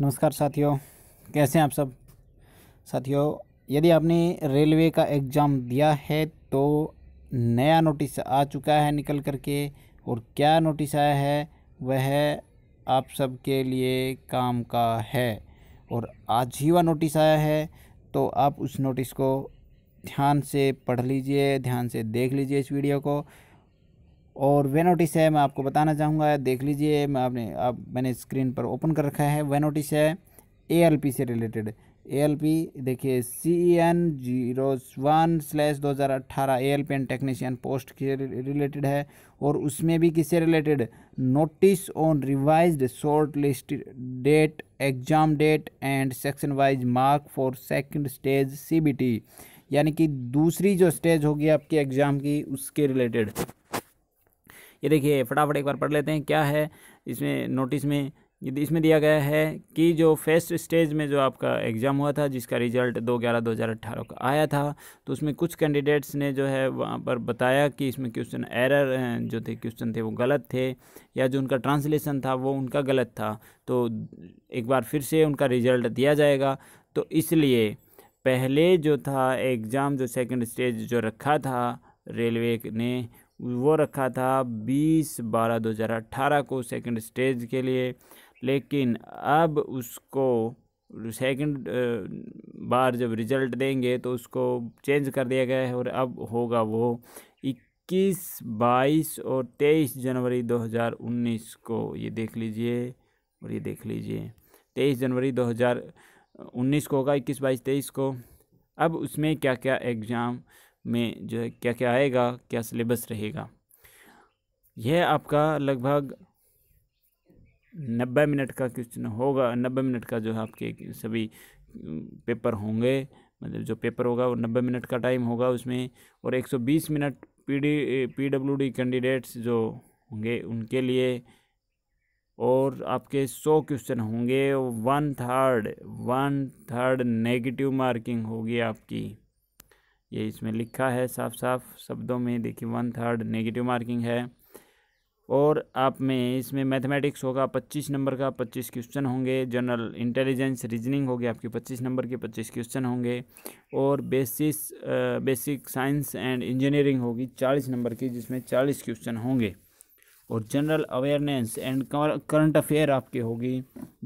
नमस्कार साथियों कैसे हैं आप सब साथियों यदि आपने रेलवे का एग्ज़ाम दिया है तो नया नोटिस आ चुका है निकल करके और क्या नोटिस आया है वह आप सब के लिए काम का है और आज ही वह नोटिस आया है तो आप उस नोटिस को ध्यान से पढ़ लीजिए ध्यान से देख लीजिए इस वीडियो को और वे नोटिस है मैं आपको बताना चाहूँगा देख लीजिए मैं आपने आप मैंने स्क्रीन पर ओपन कर रखा है वे नोटिस है ए से रिलेटेड ए देखिए C E N zero one slash दो हज़ार अट्ठारह A L P N technician post के रिलेटेड है और उसमें भी किससे related notice on revise short list date exam date and section wise mark for second stage C B T यानी कि दूसरी जो स्टेज होगी आपके एग्ज़ाम की उसके रिलेटेड ये देखिए फटाफट एक बार पढ़ लेते हैं क्या है इसमें नोटिस में इसमें दिया गया है कि जो फर्स्ट स्टेज में जो आपका एग्ज़ाम हुआ था जिसका रिजल्ट दो ग्यारह दो हज़ार अट्ठारह का आया था तो उसमें कुछ कैंडिडेट्स ने जो है वहाँ पर बताया कि इसमें क्वेश्चन एरर जो थे क्वेश्चन थे वो गलत थे या जो उनका ट्रांसलेशन था वो उनका गलत था तो एक बार फिर से उनका रिजल्ट दिया जाएगा तो इसलिए पहले जो था एग्ज़ाम जो सेकेंड स्टेज जो रखा था रेलवे ने वो रखा था बीस बारह दो हज़ार अट्ठारह को सेकंड स्टेज के लिए लेकिन अब उसको सेकंड बार जब रिजल्ट देंगे तो उसको चेंज कर दिया गया है और अब होगा वो इक्कीस बाईस और तेईस जनवरी दो हज़ार उन्नीस को ये देख लीजिए और ये देख लीजिए तेईस जनवरी दो हज़ार उन्नीस को होगा इक्कीस बाईस तेईस को अब उसमें क्या क्या एग्ज़ाम में जो है क्या क्या आएगा क्या सिलेबस रहेगा यह आपका लगभग नब्बे मिनट का क्वेश्चन होगा नब्बे मिनट का जो है आपके सभी पेपर होंगे मतलब जो पेपर होगा वो नब्बे मिनट का टाइम होगा उसमें और एक सौ बीस minute P D P W D candidates जो होंगे उनके लिए और आपके सौ क्वेश्चन होंगे one third one third negative marking होगी आपकी ये इसमें लिखा है साफ साफ शब्दों में देखिए वन थर्ड नेगेटिव मार्किंग है और आप में इसमें मैथमेटिक्स होगा पच्चीस नंबर का पच्चीस क्वेश्चन होंगे जनरल इंटेलिजेंस रीजनिंग होगी आपके पच्चीस नंबर के पच्चीस क्वेश्चन होंगे और basis basic science and engineering होगी चालीस नंबर की जिसमें चालीस क्वेश्चन होंगे और general awareness and current affair आपके होगी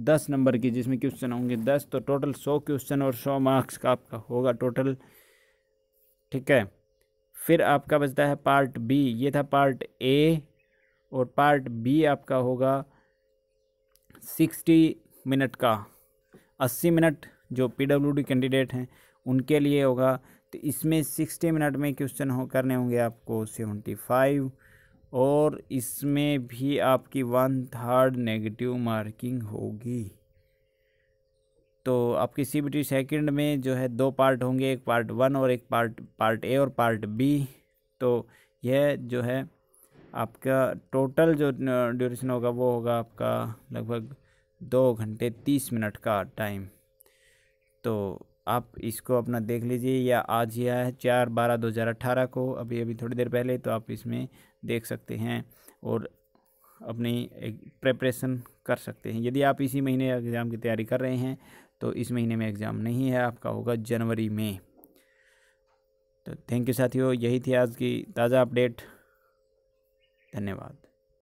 दस नंबर की जिसमें क्वेश्चन होंगे दस तो टोटल सौ क्वेश्चन और सौ मार्क्स का आपका होगा टोटल ठीक है फिर आपका बचता है पार्ट बी ये था पार्ट ए और पार्ट बी आपका होगा सिक्सटी मिनट का अस्सी मिनट जो पीडब्ल्यूडी कैंडिडेट हैं उनके लिए होगा तो इसमें सिक्सटी मिनट में क्वेश्चन हो करने होंगे आपको सेवेंटी फाइव और इसमें भी आपकी वन थर्ड नेगेटिव मार्किंग होगी तो आपकी सी बी टी सेकेंड में जो है दो पार्ट होंगे एक पार्ट वन और एक पार्ट पार्ट ए और पार्ट बी तो यह जो है आपका टोटल जो ड्यूरेशन होगा वो होगा आपका लगभग दो घंटे तीस मिनट का टाइम तो आप इसको अपना देख लीजिए या आज ही आया है चार बारह दो हज़ार अट्ठारह को अभी अभी थोड़ी देर पहले तो आप इसमें देख सकते हैं और अपनी प्रेपरेशन कर सकते हैं यदि आप इसी महीने एग्ज़ाम की तैयारी कर रहे हैं तो इस महीने में एग्ज़ाम नहीं है आपका होगा जनवरी में तो थैंक यू साथियों यही थी आज की ताज़ा अपडेट धन्यवाद